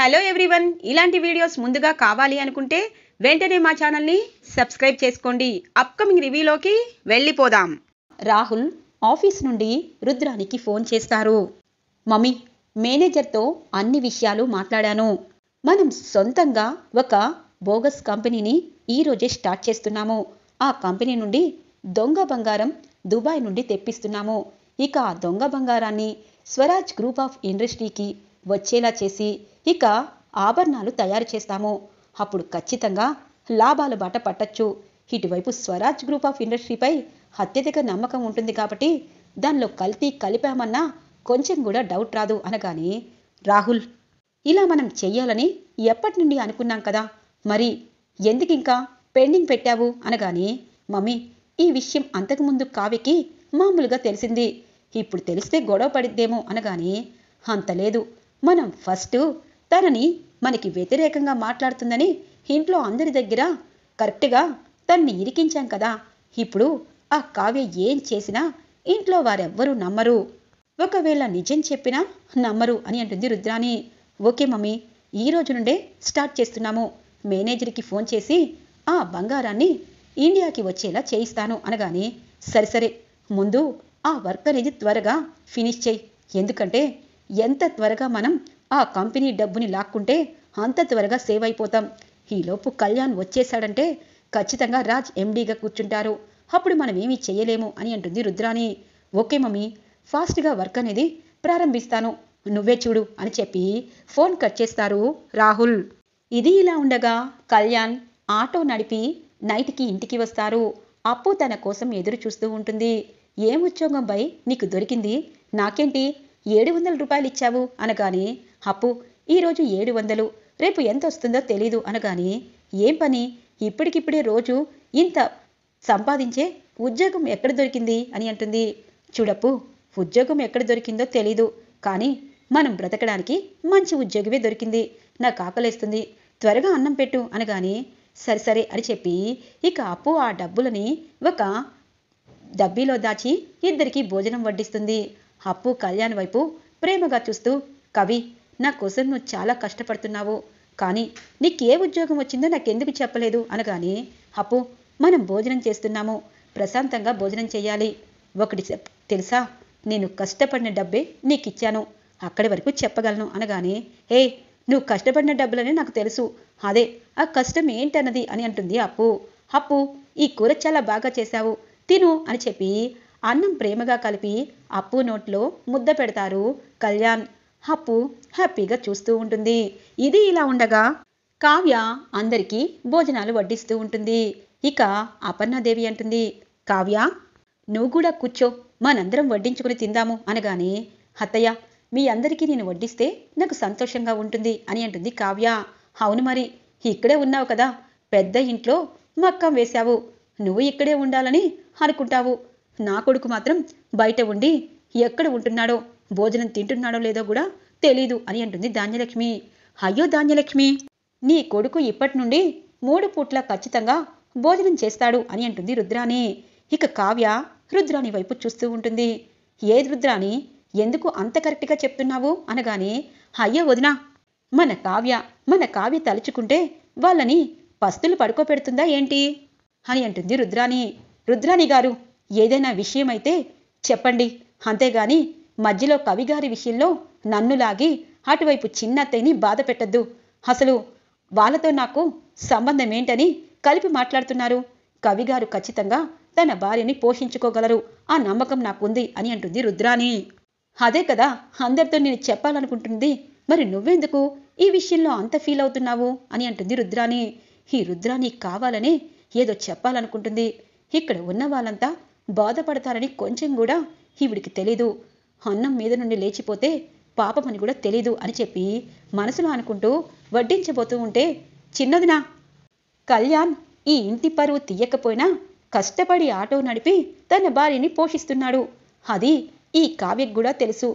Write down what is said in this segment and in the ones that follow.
hello everyone ఇలాంటి videos ముందుగా కావాలి అనుకుంటే వెంటనే మా ఛానల్ని సబ్స్క్రైబ్ చేసుకోండి అప్కమింగ్ రివ్యూలోకి వెళ్ళిపోదాం రాహుల్ ఆఫీస్ నుండి రుద్రానికి ఫోన్ చేస్తారు మమ్మీ మేనేజర్తో అన్ని విషయాలు మాట్లాడాను మనం సొంతంగా ఒక బోగస్ కంపెనీని ఈరోజే స్టార్ట్ చేస్తున్నాము ఆ కంపెనీ నుండి దొంగ బంగారం దుబాయ్ నుండి తెప్పిస్తున్నాము ఇక ఆ దొంగ బంగారాన్ని స్వరాజ్ గ్రూప్ ఆఫ్ ఇండస్ట్రీకి వచ్చేలా చేసి ఇక ఆభరణాలు తయారు చేస్తాము అప్పుడు ఖచ్చితంగా లాభాల బాట పట్టచ్చు ఇటువైపు స్వరాజ్ గ్రూప్ ఆఫ్ ఇండస్ట్రీపై అత్యధిక నమ్మకం ఉంటుంది కాబట్టి దానిలో కల్తీ కలిపామన్నా కొంచెం కూడా డౌట్ రాదు అనగాని రాహుల్ ఇలా మనం చెయ్యాలని ఎప్పటి నుండి అనుకున్నాం కదా మరి ఎందుకు ఇంకా పెండింగ్ పెట్టావు అనగాని మమ్మీ ఈ విషయం అంతకుముందు కావికి మామూలుగా తెలిసింది ఇప్పుడు తెలిస్తే గొడవ పడిద్దేమో అనగాని అంత లేదు మనం ఫస్ట్ తనని మనకి వ్యతిరేకంగా మాట్లాడుతుందని ఇంట్లో అందరి దగ్గర కరెక్ట్గా తన్ని ఇరికించాం కదా ఇప్పుడు ఆ కావ్య ఏం చేసినా ఇంట్లో వారెవ్వరూ నమ్మరు ఒకవేళ నిజం చెప్పినా నమ్మరు అని అంటుంది రుద్రాని ఓకే మమ్మీ ఈ రోజు నుండే స్టార్ట్ చేస్తున్నాము మేనేజర్కి ఫోన్ చేసి ఆ బంగారాన్ని ఇండియాకి వచ్చేలా చేయిస్తాను అనగానే సరే సరే ముందు ఆ వర్క్ అనేది త్వరగా ఫినిష్ చేయి ఎందుకంటే ఎంత త్వరగా మనం ఆ కంపెనీ డబ్బుని లాక్కుంటే అంత త్వరగా సేవ్ అయిపోతాం ఈలోపు కళ్యాణ్ వచ్చేశాడంటే ఖచ్చితంగా రాజ్ ఎండీగా కూర్చుంటారు అప్పుడు మనం ఏమీ చేయలేము అని అంటుంది రుద్రాని ఓకే మమ్మీ ఫాస్ట్గా వర్క్ అనేది ప్రారంభిస్తాను నువ్వే చూడు అని చెప్పి ఫోన్ కట్ చేస్తారు రాహుల్ ఇది ఇలా ఉండగా కళ్యాణ్ ఆటో నడిపి నైట్కి ఇంటికి వస్తారు అప్పు తన కోసం ఎదురు చూస్తూ ఉంటుంది ఏం ఉద్యోగం బై నీకు దొరికింది నాకేంటి ఏడు వందల రూపాయలు ఇచ్చావు అనగానే అప్పు ఈరోజు ఏడు వందలు రేపు ఎంత వస్తుందో తెలీదు అనగానే ఏం పని ఇప్పటికిప్పుడే రోజు ఇంత సంపాదించే ఉద్యోగం ఎక్కడ దొరికింది అని అంటుంది చూడప్పు ఉద్యోగం ఎక్కడ దొరికిందో తెలీదు కానీ మనం బ్రతకడానికి మంచి ఉద్యోగమే దొరికింది నాకు కాకలేస్తుంది త్వరగా అన్నం పెట్టు అనగానే సరే సరే అని చెప్పి ఇక అప్పు ఆ డబ్బులని ఒక డబ్బీలో దాచి ఇద్దరికీ భోజనం వడ్డిస్తుంది అప్పు కళ్యాణ్ వైపు ప్రేమగా చూస్తూ కవి నా కోసం నువ్వు చాలా కష్టపడుతున్నావు కానీ నీకే ఉద్యోగం వచ్చిందో నాకెందుకు చెప్పలేదు అనగానే అప్పు మనం భోజనం చేస్తున్నాము ప్రశాంతంగా భోజనం చేయాలి ఒకటి తెలుసా నేను కష్టపడిన డబ్బే నీకు ఇచ్చాను అక్కడి వరకు చెప్పగలను అనగానే ఏ నువ్వు కష్టపడిన డబ్బులనే నాకు తెలుసు అదే ఆ కష్టం ఏంటన్నది అని అంటుంది అప్పు అప్పు ఈ కూర చాలా బాగా చేశావు తిను అని చెప్పి అన్నం ప్రేమగా కలిపి అప్పు నోట్లో ముద్ద పెడతారు కళ్యాణ్ అప్పు హ్యాపీగా చూస్తూ ఉంటుంది ఇది ఇలా ఉండగా కావ్య అందరికీ భోజనాలు వడ్డిస్తూ ఉంటుంది ఇక అపర్ణాదేవి అంటుంది కావ్య నువ్వు కూడా కూర్చో మనందరం వడ్డించుకుని తిందాము అనగానే అత్తయ్య మీ అందరికీ నేను వడ్డిస్తే నాకు సంతోషంగా ఉంటుంది అని అంటుంది కావ్య అవును మరి ఇక్కడే ఉన్నావు కదా పెద్ద ఇంట్లో మక్కం వేశావు నువ్వు ఇక్కడే ఉండాలని అనుకుంటావు నా కొడుకు మాత్రం బయట ఉండి ఎక్కడ ఉంటున్నాడో భోజనం తింటున్నాడో లేదో కూడా తెలీదు అని అంటుంది ధాన్యలక్ష్మి అయ్యో ధాన్యలక్ష్మి నీ కొడుకు ఇప్పటి నుండి మూడు పూట్ల ఖచ్చితంగా భోజనం చేస్తాడు అని అంటుంది రుద్రాణి ఇక కావ్య రుద్రాణి వైపు చూస్తూ ఉంటుంది ఏ రుద్రాణి ఎందుకు అంత కరెక్ట్గా చెప్తున్నావు అనగానే అయ్యో వదినా మన కావ్య మన కావ్య తలుచుకుంటే వాళ్ళని పస్తులు పడుకోపెడుతుందా ఏంటి అని అంటుంది రుద్రాణి రుద్రాణి గారు ఏదైనా విషయమైతే చెప్పండి అంతేగాని మధ్యలో కవిగారి విషయంలో నన్ను లాగి అటువైపు చిన్నత్తయ్యని బాధ పెట్టద్దు అసలు వాళ్ళతో నాకు సంబంధం ఏంటని కలిపి మాట్లాడుతున్నారు కవిగారు ఖచ్చితంగా తన భార్యని పోషించుకోగలరు ఆ నమ్మకం నాకుంది అని అంటుంది రుద్రాణి అదే కదా అందరితో నేను చెప్పాలనుకుంటుంది మరి నువ్వెందుకు ఈ విషయంలో అంత ఫీల్ అవుతున్నావు అని అంటుంది రుద్రాణి ఈ రుద్రాణి కావాలని ఏదో చెప్పాలనుకుంటుంది ఇక్కడ ఉన్న వాళ్ళంతా బాధపడతారని కొంచెం కూడా ఈవిడికి తెలీదు అన్నం మీద నుండి లేచిపోతే పాపమని కూడా తెలీదు అని చెప్పి మనసులో అనుకుంటూ వడ్డించబోతూ ఉంటే చిన్నదినా కళ్యాణ్ ఈ ఇంటి పరువు తీయకపోయినా కష్టపడి ఆటో నడిపి తన భార్యని పోషిస్తున్నాడు అది ఈ కావ్యకు కూడా తెలుసు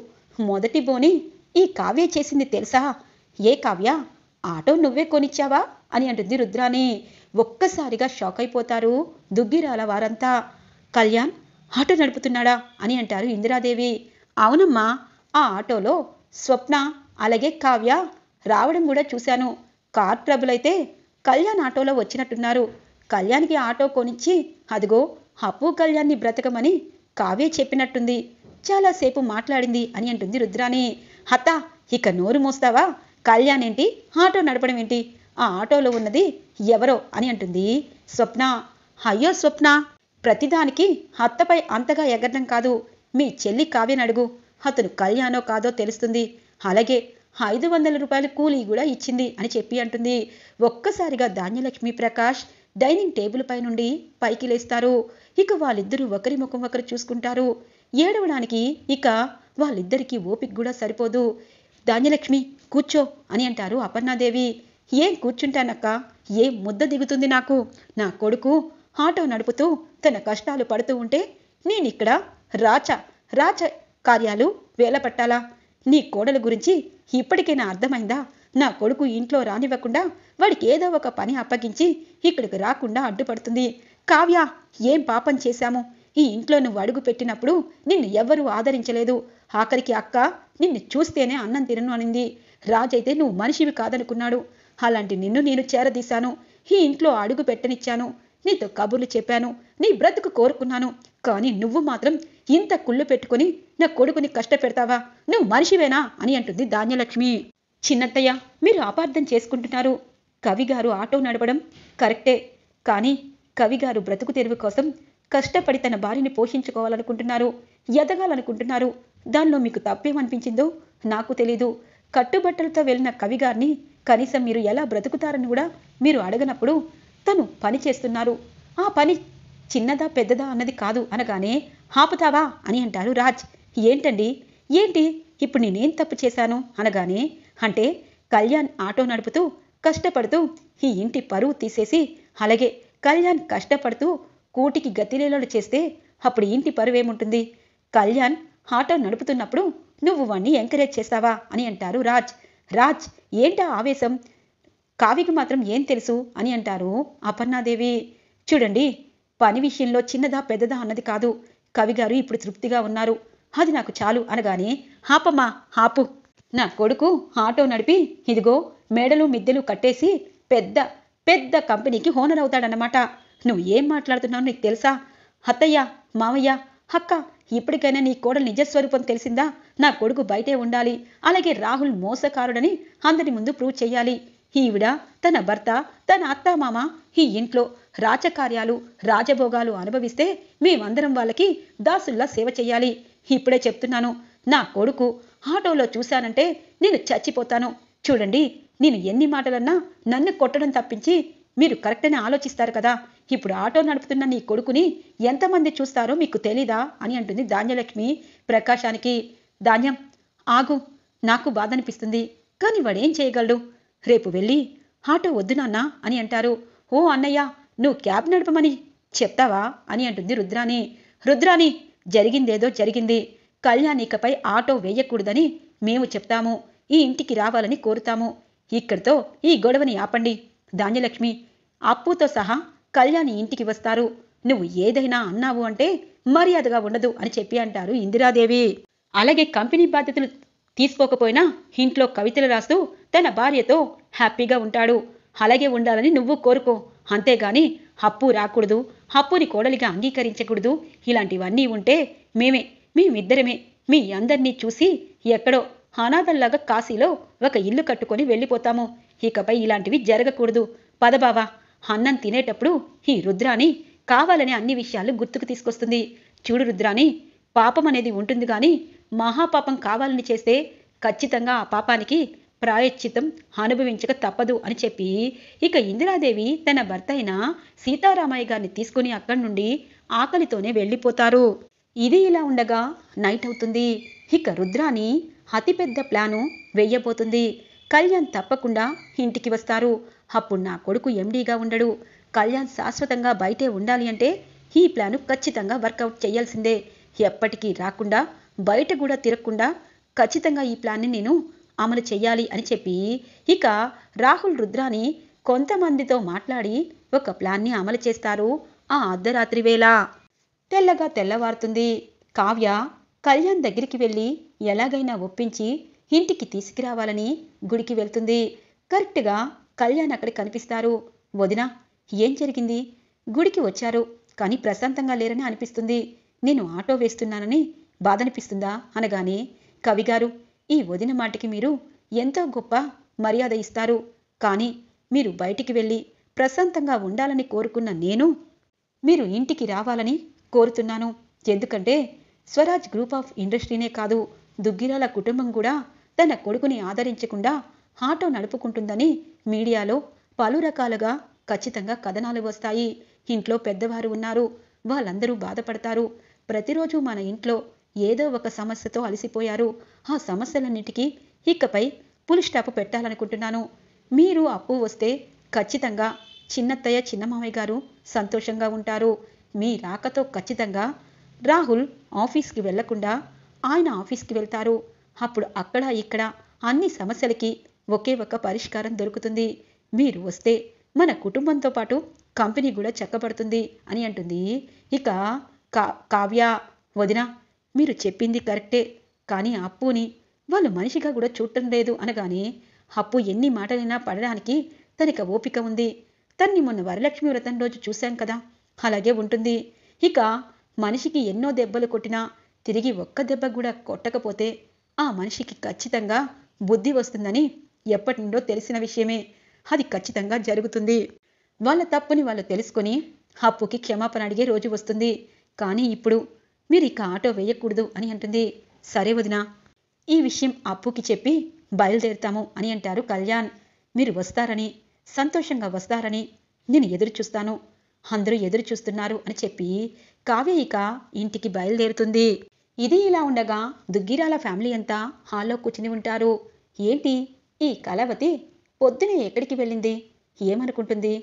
మొదటి బోని ఈ కావ్య చేసింది తెలుసా ఏ కావ్య ఆటో నువ్వే కొనిచ్చావా అని అంటుంది రుద్రాని ఒక్కసారిగా షాక్ అయిపోతారు దుగ్గిరాల వారంతా కళ్యాణ్ ఆటో నడుపుతున్నాడా అని అంటారు ఇందిరాదేవి అవునమ్మా ఆ ఆటోలో స్వప్న అలాగే కావ్య రావడం కూడా చూశాను కార్ ట్రబుల్ అయితే కళ్యాణ్ ఆటోలో వచ్చినట్టున్నారు కళ్యాణ్కి ఆటో కొనిచ్చి అదిగో అప్పు కళ్యాణ్ని బ్రతకమని కావ్య చెప్పినట్టుంది చాలాసేపు మాట్లాడింది అని అంటుంది రుద్రాని హతా ఇక నోరు మోస్తావా కళ్యాణ్ ఏంటి ఆటో నడపడం ఏంటి ఆ ఆటోలో ఉన్నది ఎవరో అని అంటుంది స్వప్న అయ్యో స్వప్న ప్రతిదానికి అత్తపై అంతగా ఎగరడం కాదు మీ చెల్లి కావ్యనడుగు అతను కళ్యాణో కాదో తెలుస్తుంది అలాగే ఐదు వందల రూపాయలు కూలీ కూడా ఇచ్చింది అని చెప్పి అంటుంది ఒక్కసారిగా ధాన్యలక్ష్మి ప్రకాష్ డైనింగ్ టేబుల్ పై నుండి పైకి లేస్తారు ఇక వాళ్ళిద్దరూ ఒకరి ముఖం ఒకరు చూసుకుంటారు ఏడవడానికి ఇక వాళ్ళిద్దరికీ ఓపిక కూడా సరిపోదు ధాన్యలక్ష్మి కూర్చో అని అంటారు అపర్ణాదేవి ఏం కూర్చుంటానక్క ఏ ముద్ద దిగుతుంది నాకు నా కొడుకు ఆటో నడుపుతూ తన కష్టాలు పడుతూ ఉంటే నేనిక్కడ రాచ రాచ కార్యాలు వేలపట్టాలా నీ కోడల గురించి ఇప్పటికే నా అర్థమైందా నా కొడుకు ఇంట్లో రానివ్వకుండా వాడికి ఏదో ఒక పని అప్పగించి ఇక్కడికి రాకుండా అడ్డుపడుతుంది కావ్య ఏం పాపం చేశాము ఈ ఇంట్లో నువ్వు అడుగు పెట్టినప్పుడు నిన్ను ఎవ్వరూ ఆదరించలేదు ఆఖరికి అక్క నిన్ను చూస్తేనే అన్నం తినను అనింది రాజైతే నువ్వు మనిషివి కాదనుకున్నాడు అలాంటి నిన్ను నేను చేరదీశాను ఈ ఇంట్లో అడుగు పెట్టనిచ్చాను నీతో కబుర్లు చెప్పాను నీ బ్రతుకు కోరుకున్నాను కానీ నువ్వు మాత్రం ఇంత కుళ్ళు పెట్టుకుని నా కొడుకుని కష్టపెడతావా నువ్వు మనిషివేనా అని అంటుంది ధాన్యలక్ష్మి చిన్నత్తయ్య మీరు అపార్థం చేసుకుంటున్నారు కవిగారు ఆటో నడపడం కరెక్టే కానీ కవిగారు బ్రతుకు తెరువు కోసం కష్టపడి తన భార్యని పోషించుకోవాలనుకుంటున్నారు ఎదగాలనుకుంటున్నారు దానిలో మీకు తప్పేమనిపించిందో నాకు తెలీదు కట్టుబట్టలతో వెళ్ళిన కవిగారిని కనీసం మీరు ఎలా బ్రతుకుతారని కూడా మీరు అడగనప్పుడు తను పని చేస్తున్నారు ఆ పని చిన్నదా పెద్దదా అన్నది కాదు అనగానే ఆపుతావా అని అంటారు రాజ్ ఏంటండి ఏంటి ఇప్పుడు నేనేం తప్పు చేశాను అనగానే అంటే కళ్యాణ్ ఆటో నడుపుతూ కష్టపడుతూ ఈ ఇంటి పరువు తీసేసి అలాగే కళ్యాణ్ కష్టపడుతూ కూటికి గతిలేలోలు చేస్తే అప్పుడు ఇంటి పరువు ఏముంటుంది కళ్యాణ్ ఆటో నడుపుతున్నప్పుడు నువ్వు వాణ్ణి ఎంకరేజ్ చేస్తావా అని అంటారు రాజ్ రాజ్ ఏంటా ఆవేశం కావికి మాత్రం ఏం తెలుసు అని అంటారు అపర్ణాదేవి చూడండి పని విషయంలో చిన్నదా పెద్దదా అన్నది కాదు కవిగారు ఇప్పుడు తృప్తిగా ఉన్నారు అది నాకు చాలు అనగానే హాపమ్మా హాపు నా కొడుకు ఆటో నడిపి ఇదిగో మేడలు మిద్దెలు కట్టేసి పెద్ద పెద్ద కంపెనీకి హోనర్ అవుతాడనమాట నువ్వు ఏం మాట్లాడుతున్నావు నీకు తెలుసా అత్తయ్య మావయ్య అక్క ఇప్పటికైనా నీ కోడలు నిజస్వరూపం తెలిసిందా నా కొడుకు బయటే ఉండాలి అలాగే రాహుల్ మోసకారుడని అందరి ముందు ప్రూవ్ చేయాలి ఈవిడ తన భర్త తన అత్తామామ ఈ ఇంట్లో రాజకార్యాలు రాజభోగాలు అనుభవిస్తే మేమందరం వాళ్ళకి దాసుల్లా సేవ చేయాలి ఇప్పుడే చెప్తున్నాను నా కొడుకు ఆటోలో చూశానంటే నేను చచ్చిపోతాను చూడండి నేను ఎన్ని మాటలన్నా నన్ను కొట్టడం తప్పించి మీరు కరెక్ట్ అని ఆలోచిస్తారు కదా ఇప్పుడు ఆటో నడుపుతున్న నీ కొడుకుని ఎంతమంది చూస్తారో మీకు తెలీదా అని అంటుంది ధాన్యలక్ష్మి ప్రకాశానికి ధాన్యం ఆగు నాకు బాధ అనిపిస్తుంది కానీ వాడేం చేయగలడు రేపు వెళ్ళి ఆటో వద్దు నాన్న అని అంటారు ఓ అన్నయ్య నువ్వు క్యాబ్ నడపమని చెప్తావా అని అంటుంది రుద్రాణి రుద్రాణి జరిగిందేదో జరిగింది కళ్యాణికపై ఆటో వేయకూడదని మేము చెప్తాము ఈ ఇంటికి రావాలని కోరుతాము ఇక్కడితో ఈ గొడవని ఆపండి ధాన్యలక్ష్మి అప్పుతో సహా కళ్యాణి ఇంటికి వస్తారు నువ్వు ఏదైనా అన్నావు అంటే మర్యాదగా ఉండదు అని చెప్పి అంటారు ఇందిరాదేవి అలాగే కంపెనీ బాధ్యతలు తీసుకోకపోయినా ఇంట్లో కవితలు రాస్తూ తన భార్యతో హ్యాపీగా ఉంటాడు అలాగే ఉండాలని నువ్వు కోరుకో అంతేగాని అప్పు రాకూడదు అప్పుని కోడలిగా అంగీకరించకూడదు ఇలాంటివన్నీ ఉంటే మేమే మేమిద్దరమే మీ అందరినీ చూసి ఎక్కడో అనాథల్లాగా కాశీలో ఒక ఇల్లు కట్టుకొని వెళ్ళిపోతాము ఇకపై ఇలాంటివి జరగకూడదు పదబావా అన్నం తినేటప్పుడు ఈ రుద్రాని కావాలని అన్ని విషయాలు గుర్తుకు తీసుకొస్తుంది చూడు రుద్రాని పాపం అనేది ఉంటుంది కానీ మహాపాపం కావాలని చేస్తే ఖచ్చితంగా ఆ పాపానికి ప్రాయశ్చితం అనుభవించక తప్పదు అని చెప్పి ఇక ఇందిరాదేవి తన భర్త అయిన సీతారామయ్య గారిని తీసుకుని అక్కడి నుండి ఆకలితోనే వెళ్ళిపోతారు ఇది ఇలా ఉండగా నైట్ అవుతుంది ఇక రుద్రాని అతిపెద్ద ప్లాను వెయ్యబోతుంది కళ్యాణ్ తప్పకుండా ఇంటికి వస్తారు అప్పుడు నా కొడుకు ఎండీగా ఉండడు కళ్యాణ్ శాశ్వతంగా బయటే ఉండాలి అంటే ఈ ప్లాను ఖచ్చితంగా వర్కౌట్ చేయాల్సిందే ఎప్పటికీ రాకుండా బయట కూడా తిరగకుండా ఖచ్చితంగా ఈ ప్లాన్ని నేను అమలు చేయాలి అని చెప్పి ఇక రాహుల్ రుద్రాని కొంతమందితో మాట్లాడి ఒక ప్లాన్ని అమలు చేస్తారు ఆ అర్ధరాత్రి వేళ తెల్లగా తెల్లవారుతుంది కావ్య కళ్యాణ్ దగ్గరికి వెళ్ళి ఎలాగైనా ఒప్పించి ఇంటికి తీసుకురావాలని గుడికి వెళ్తుంది కరెక్ట్గా కళ్యాణ్ అక్కడ కనిపిస్తారు వదిన ఏం జరిగింది గుడికి వచ్చారు కానీ ప్రశాంతంగా లేరని అనిపిస్తుంది నేను ఆటో వేస్తున్నానని బాధనిపిస్తుందా అనగానే కవిగారు ఈ వదిన మాటికి మీరు ఎంతో గొప్ప మర్యాద ఇస్తారు కానీ మీరు బయటికి వెళ్ళి ప్రశాంతంగా ఉండాలని కోరుకున్న నేను మీరు ఇంటికి రావాలని కోరుతున్నాను ఎందుకంటే స్వరాజ్ గ్రూప్ ఆఫ్ ఇండస్ట్రీనే కాదు దుగ్గిరాల కుటుంబం కూడా తన కొడుకుని ఆదరించకుండా ఆటో నడుపుకుంటుందని మీడియాలో పలు రకాలుగా ఖచ్చితంగా కథనాలు వస్తాయి ఇంట్లో పెద్దవారు ఉన్నారు వాళ్ళందరూ బాధపడతారు ప్రతిరోజు మన ఇంట్లో ఏదో ఒక సమస్యతో అలసిపోయారు ఆ సమస్యలన్నిటికీ ఇకపై పులి స్టాప్ పెట్టాలనుకుంటున్నాను మీరు అప్పు వస్తే ఖచ్చితంగా చిన్నత్తయ్య చిన్నమామయ్య గారు సంతోషంగా ఉంటారు మీ రాకతో ఖచ్చితంగా రాహుల్ ఆఫీస్కి వెళ్లకుండా ఆయన ఆఫీస్కి వెళ్తారు అప్పుడు అక్కడ ఇక్కడ అన్ని సమస్యలకి ఒకే ఒక్క పరిష్కారం దొరుకుతుంది మీరు వస్తే మన కుటుంబంతో పాటు కంపెనీ కూడా చెక్కబడుతుంది అని అంటుంది ఇక కా కావ్య వదిన మీరు చెప్పింది కరెక్టే కానీ అప్పుని వాళ్ళు మనిషిగా కూడా చూడటం లేదు అనగానే అప్పు ఎన్ని మాటలైనా పడడానికి తనకి ఓపిక ఉంది తన్ని మొన్న వరలక్ష్మి వ్రతం రోజు చూశాం కదా అలాగే ఉంటుంది ఇక మనిషికి ఎన్నో దెబ్బలు కొట్టినా తిరిగి ఒక్క దెబ్బ కూడా కొట్టకపోతే ఆ మనిషికి ఖచ్చితంగా బుద్ధి వస్తుందని ఎప్పటి నుండో తెలిసిన విషయమే అది ఖచ్చితంగా జరుగుతుంది వాళ్ళ తప్పుని వాళ్ళు తెలుసుకుని అప్పుకి క్షమాపణ అడిగే రోజు వస్తుంది కానీ ఇప్పుడు మీరు ఇక ఆటో వేయకూడదు అని అంటుంది సరే వదిన ఈ విషయం అప్పుకి చెప్పి బయలుదేరుతాము అని అంటారు కళ్యాణ్ మీరు వస్తారని సంతోషంగా వస్తారని నేను ఎదురు చూస్తాను అందరూ ఎదురు చూస్తున్నారు అని చెప్పి కావ్య ఇక ఇంటికి బయలుదేరుతుంది ఇది ఇలా ఉండగా దుగ్గిరాల ఫ్యామిలీ అంతా హాల్లో కూర్చుని ఉంటారు ఏంటి ఈ కళావతి పొద్దునే ఎక్కడికి వెళ్ళింది ఏమనుకుంటుంది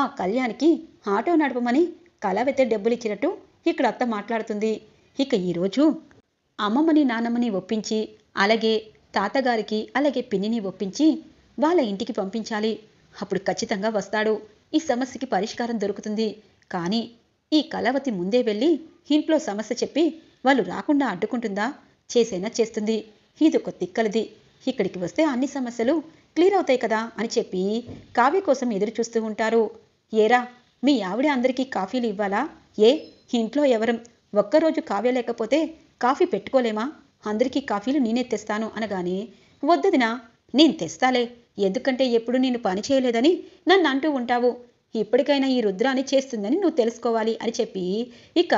ఆ కళ్యాణ్కి ఆటో నడపమని కళావతి డబ్బులిచ్చినట్టు ఇక్కడ అత్త మాట్లాడుతుంది ఇక ఈరోజు అమ్మమ్మని నాన్నమ్మని ఒప్పించి అలాగే తాతగారికి అలాగే పిన్నిని ఒప్పించి వాళ్ళ ఇంటికి పంపించాలి అప్పుడు ఖచ్చితంగా వస్తాడు ఈ సమస్యకి పరిష్కారం దొరుకుతుంది కానీ ఈ కళావతి ముందే వెళ్ళి ఇంట్లో సమస్య చెప్పి వాళ్ళు రాకుండా అడ్డుకుంటుందా చేసైనా చేస్తుంది ఇదొక తిక్కలది ఇక్కడికి వస్తే అన్ని సమస్యలు క్లియర్ అవుతాయి కదా అని చెప్పి కావ్య కోసం ఎదురు చూస్తూ ఉంటారు ఏరా మీ ఆవిడ అందరికీ కాఫీలు ఇవ్వాలా ఏ ఇంట్లో ఎవరం ఒక్కరోజు కావ్య లేకపోతే కాఫీ పెట్టుకోలేమా అందరికీ కాఫీలు నేనే తెస్తాను అనగానే వద్దుదినా నేను తెస్తాలే ఎందుకంటే ఎప్పుడు నేను పని చేయలేదని నన్ను అంటూ ఉంటావు ఇప్పటికైనా ఈ రుద్రాన్ని చేస్తుందని నువ్వు తెలుసుకోవాలి అని చెప్పి ఇక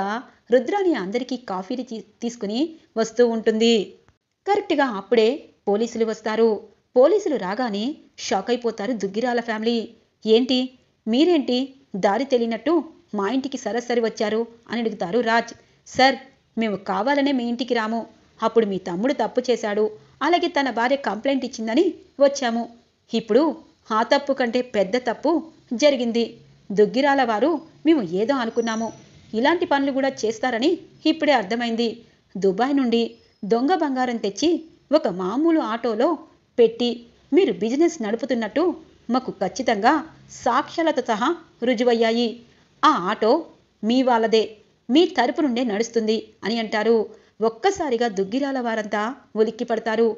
రుద్రాని అందరికీ కాఫీని తీసుకుని వస్తూ ఉంటుంది కరెక్ట్గా అప్పుడే పోలీసులు వస్తారు పోలీసులు రాగానే షాక్ అయిపోతారు దుగ్గిరాల ఫ్యామిలీ ఏంటి మీరేంటి దారి తెలియనట్టు మా ఇంటికి సరసరి వచ్చారు అని అడుగుతారు రాజ్ సార్ మేము కావాలనే మీ ఇంటికి రాము అప్పుడు మీ తమ్ముడు తప్పు చేశాడు అలాగే తన భార్య కంప్లైంట్ ఇచ్చిందని వచ్చాము ఇప్పుడు ఆ తప్పు కంటే పెద్ద తప్పు జరిగింది దుగ్గిరాల వారు మేము ఏదో అనుకున్నాము ఇలాంటి పనులు కూడా చేస్తారని ఇప్పుడే అర్థమైంది దుబాయ్ నుండి దొంగ బంగారం తెచ్చి ఒక మామూలు ఆటోలో పెట్టి మీరు బిజినెస్ నడుపుతున్నట్టు మాకు ఖచ్చితంగా సాక్ష్యాలతో సహా రుజువయ్యాయి ఆ ఆటో మీ వాళ్ళదే మీ తరపు నుండే నడుస్తుంది అని అంటారు ఒక్కసారిగా దుగ్గిరాల వారంతా ఉలిక్కి పడతారు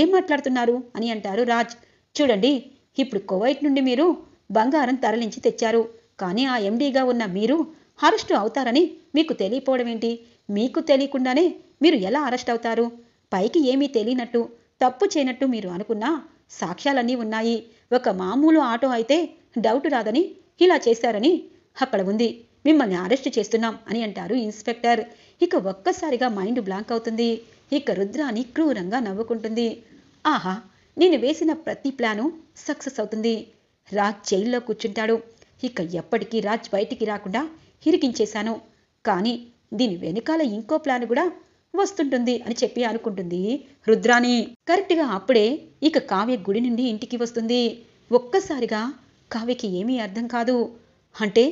ఏం మాట్లాడుతున్నారు అని అంటారు రాజ్ చూడండి ఇప్పుడు కువైట్ నుండి మీరు బంగారం తరలించి తెచ్చారు కానీ ఆ ఎండీగా ఉన్న మీరు అరెస్టు అవుతారని మీకు తెలియపోవడమేంటి మీకు తెలియకుండానే మీరు ఎలా అరెస్ట్ అవుతారు పైకి ఏమీ తెలియనట్టు తప్పు చేయనట్టు మీరు అనుకున్నా సాక్ష్యాలన్నీ ఉన్నాయి ఒక మామూలు ఆటో అయితే డౌట్ రాదని ఇలా చేశారని అక్కడ ఉంది మిమ్మల్ని అరెస్ట్ చేస్తున్నాం అని అంటారు ఇన్స్పెక్టర్ ఇక ఒక్కసారిగా మైండ్ బ్లాంక్ అవుతుంది ఇక రుద్రాని క్రూరంగా నవ్వుకుంటుంది ఆహా నేను వేసిన ప్రతి ప్లాను సక్సెస్ అవుతుంది రాజ్ జైల్లో కూర్చుంటాడు ఇక ఎప్పటికీ రాజ్ బయటికి రాకుండా హిరికించేశాను కానీ దీని వెనకాల ఇంకో ప్లాన్ కూడా వస్తుంటుంది అని చెప్పి అనుకుంటుంది రుద్రాని కరెక్ట్గా అప్పుడే ఇక కావ్య గుడి నుండి ఇంటికి వస్తుంది ఒక్కసారిగా కావ్యకి ఏమీ అర్థం కాదు అంటే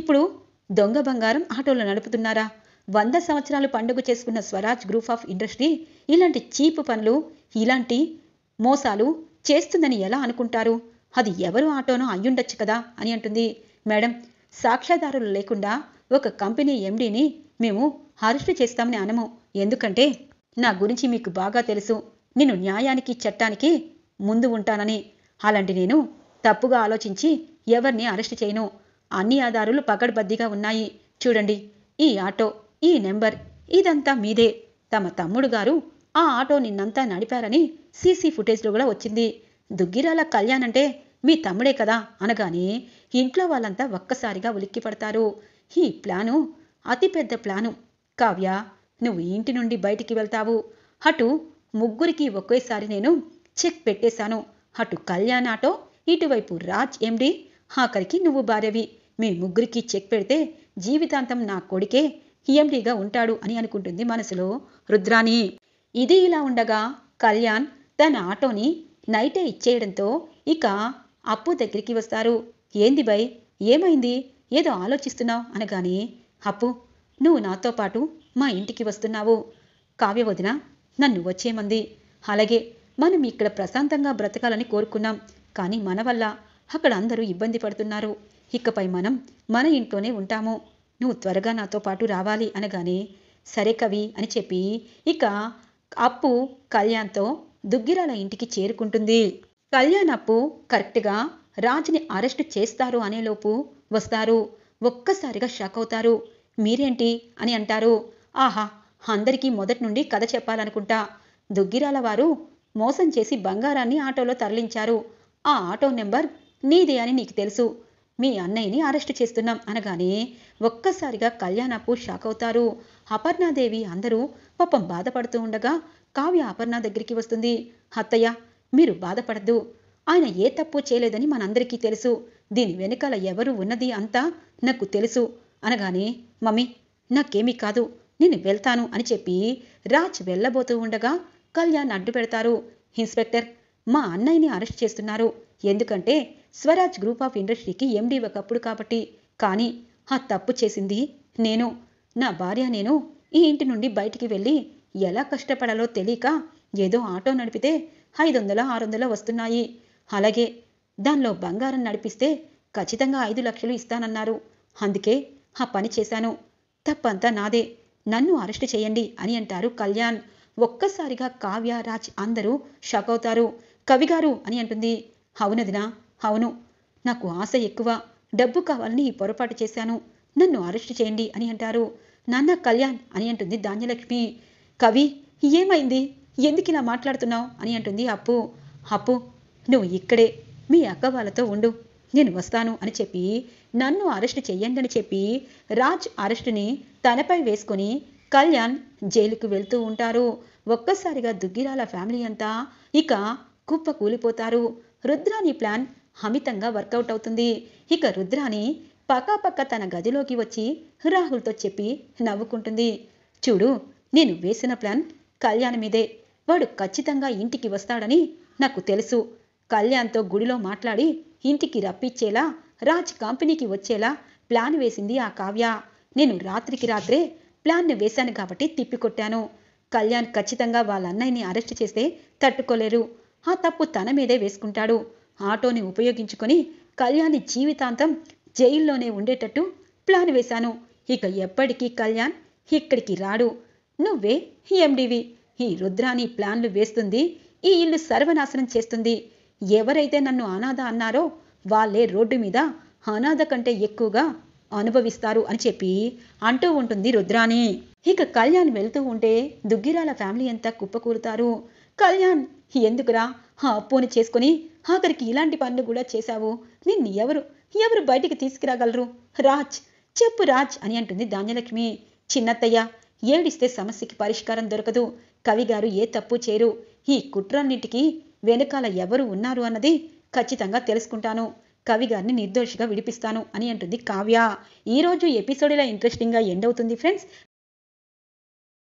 ఇప్పుడు దొంగ బంగారం ఆటోలో నడుపుతున్నారా వంద సంవత్సరాలు పండుగ చేసుకున్న స్వరాజ్ గ్రూప్ ఆఫ్ ఇండస్ట్రీ ఇలాంటి చీపు పనులు ఇలాంటి మోసాలు చేస్తుందని ఎలా అనుకుంటారు అది ఎవరు ఆటోనో అయ్యుండొచ్చు కదా అని అంటుంది మేడం సాక్ష్యాధారులు లేకుండా ఒక కంపెనీ ఎండీని మేము అరెస్టు చేస్తామని అనము ఎందుకంటే నా గురించి మీకు బాగా తెలుసు నేను న్యాయానికి చట్టానికి ముందు ఉంటానని అలాంటి నేను తప్పుగా ఆలోచించి ఎవరిని అరెస్ట్ చేయను అన్ని ఆధారాలు పగడ్బద్దీగా ఉన్నాయి చూడండి ఈ ఆటో ఈ నెంబర్ ఇదంతా మీదే తమ తమ్ముడు గారు ఆ ఆటో నిన్నంతా నడిపారని సీసీ ఫుటేజ్లో కూడా వచ్చింది దుగ్గిరాల కళ్యాణ్ అంటే మీ తమ్ముడే కదా అనగానే ఇంట్లో వాళ్ళంతా ఒక్కసారిగా ఉలిక్కిపడతారు ఈ ప్లాను అతిపెద్ద ప్లాను కావ్య నువ్వు ఇంటి నుండి బయటికి వెళ్తావు అటు ముగ్గురికి ఒకేసారి నేను చెక్ పెట్టేశాను అటు కళ్యాణ్ ఆటో ఇటువైపు రాజ్ ఎండి ఆఖరికి నువ్వు భార్యవి మీ ముగ్గురికి చెక్ పెడితే జీవితాంతం నా కొడుకే ఈఎండీగా ఉంటాడు అని అనుకుంటుంది మనసులో రుద్రాణి ఇది ఇలా ఉండగా కళ్యాణ్ తన ఆటోని నైటే ఇచ్చేయడంతో ఇక అప్పు దగ్గరికి వస్తారు ఏంది బై ఏమైంది ఏదో ఆలోచిస్తున్నావు అనగానే అప్పు నువ్వు నాతో పాటు మా ఇంటికి వస్తున్నావు కావ్య వదిన నన్ను వచ్చేమంది అలాగే మనం ఇక్కడ ప్రశాంతంగా బ్రతకాలని కోరుకున్నాం కానీ మన వల్ల అక్కడ అందరూ ఇబ్బంది పడుతున్నారు ఇకపై మనం మన ఇంట్లోనే ఉంటాము నువ్వు త్వరగా నాతో పాటు రావాలి అనగానే సరే కవి అని చెప్పి ఇక అప్పు కళ్యాణ్తో దుగ్గిరాల ఇంటికి చేరుకుంటుంది కళ్యాణప్పు కరెక్ట్గా రాజుని అరెస్ట్ చేస్తారు అనేలోపు వస్తారు ఒక్కసారిగా షాక్ అవుతారు మీరేంటి అని అంటారు ఆహా అందరికీ మొదటి నుండి కథ చెప్పాలనుకుంటా దుగ్గిరాల వారు మోసం చేసి బంగారాన్ని ఆటోలో తరలించారు ఆ ఆటో నెంబర్ నీదే అని నీకు తెలుసు మీ అన్నయ్యని అరెస్ట్ చేస్తున్నాం అనగానే ఒక్కసారిగా కళ్యాణప్పు షాక్ అవుతారు అపర్ణాదేవి అందరూ పాపం బాధపడుతూ ఉండగా కావ్య అపర్ణ దగ్గరికి వస్తుంది అత్తయ్య మీరు బాధపడద్దు ఆయన ఏ తప్పు చేయలేదని మనందరికీ తెలుసు దీని వెనకాల ఎవరు ఉన్నది అంతా నాకు తెలుసు అనగానే మమ్మీ నాకేమీ కాదు నేను వెళ్తాను అని చెప్పి రాజ్ వెళ్ళబోతూ ఉండగా కళ్యాణ్ అడ్డు పెడతారు ఇన్స్పెక్టర్ మా అన్నయ్యని అరెస్ట్ చేస్తున్నారు ఎందుకంటే స్వరాజ్ గ్రూప్ ఆఫ్ ఇండస్ట్రీకి ఎండీ ఒకప్పుడు కాబట్టి కానీ ఆ తప్పు చేసింది నేను నా భార్య నేను ఈ ఇంటి నుండి బయటికి వెళ్ళి ఎలా కష్టపడాలో తెలియక ఏదో ఆటో నడిపితే ఐదు వందల ఆరు వందల వస్తున్నాయి అలాగే దానిలో బంగారం నడిపిస్తే ఖచ్చితంగా ఐదు లక్షలు ఇస్తానన్నారు అందుకే ఆ పని చేశాను తప్పంతా నాదే నన్ను అరెస్ట్ చేయండి అని అంటారు కళ్యాణ్ ఒక్కసారిగా కావ్య రాజ్ అందరూ షాక్ అవుతారు కవిగారు అని అంటుంది అవునదినా అవును నాకు ఆశ ఎక్కువ డబ్బు కావాలని పొరపాటు చేశాను నన్ను అరెస్ట్ చేయండి అని అంటారు నాన్న కళ్యాణ్ అని అంటుంది ధాన్యలక్ష్మి కవి ఏమైంది ఎందుకు ఇలా మాట్లాడుతున్నావు అని అంటుంది అప్పు అప్పు నువ్వు ఇక్కడే మీ అక్క వాళ్ళతో ఉండు నేను వస్తాను అని చెప్పి నన్ను అరెస్ట్ చెయ్యండి అని చెప్పి రాజ్ అరెస్టుని తనపై వేసుకొని కళ్యాణ్ జైలుకు వెళ్తూ ఉంటారు ఒక్కసారిగా దుగ్గిరాల ఫ్యామిలీ అంతా ఇక కుప్ప కూలిపోతారు రుద్రాని ప్లాన్ అమితంగా వర్కౌట్ అవుతుంది ఇక రుద్రాని పక్కాపక్క తన గదిలోకి వచ్చి రాహుల్తో చెప్పి నవ్వుకుంటుంది చూడు నేను వేసిన ప్లాన్ కళ్యాణ్ మీదే వాడు ఖచ్చితంగా ఇంటికి వస్తాడని నాకు తెలుసు కళ్యాణ్తో గుడిలో మాట్లాడి ఇంటికి రప్పించేలా రాజ్ కంపెనీకి వచ్చేలా ప్లాన్ వేసింది ఆ కావ్య నేను రాత్రికి రాత్రే ప్లాన్ను వేశాను కాబట్టి తిప్పికొట్టాను కళ్యాణ్ ఖచ్చితంగా వాళ్ళ అన్నయ్యని అరెస్ట్ చేస్తే తట్టుకోలేరు ఆ తప్పు తన మీదే వేసుకుంటాడు ఆటోని ఉపయోగించుకొని కళ్యాణ్ జీవితాంతం జైల్లోనే ఉండేటట్టు ప్లాన్ వేశాను ఇక ఎప్పటికీ కళ్యాణ్ ఇక్కడికి రాడు నువ్వే ఎండివి ఈ రుద్రాని ప్లాన్లు వేస్తుంది ఈ ఇల్లు సర్వనాశనం చేస్తుంది ఎవరైతే నన్ను అనాథ అన్నారో వాళ్ళే రోడ్డు మీద అనాథ కంటే ఎక్కువగా అనుభవిస్తారు అని చెప్పి అంటూ ఉంటుంది రుద్రాని ఇక కళ్యాణ్ వెళ్తూ ఉంటే దుగ్గిరాల ఫ్యామిలీ అంతా కుప్పకూరుతారు కళ్యాణ్ ఎందుకురా ఆ అప్పుని చేసుకుని ఆఖరికి ఇలాంటి పనులు కూడా చేశావు నిన్ను ఎవరు ఎవరు బయటికి తీసుకురాగలరు రాజ్ చెప్పు రాజ్ అని అంటుంది ధాన్యలక్ష్మి చిన్నత్తయ్య ఏడిస్తే సమస్యకి పరిష్కారం దొరకదు కవిగారు ఏ తప్పు చేరు ఈ కుట్రన్నిటికీ వెనకాల ఎవరు ఉన్నారు అన్నది ఖచ్చితంగా తెలుసుకుంటాను కవిగారిని నిర్దోషిగా విడిపిస్తాను అని అంటుంది కావ్య ఈరోజు ఎపిసోడ్ ఇలా ఇంట్రెస్టింగ్గా ఎండ్ అవుతుంది ఫ్రెండ్స్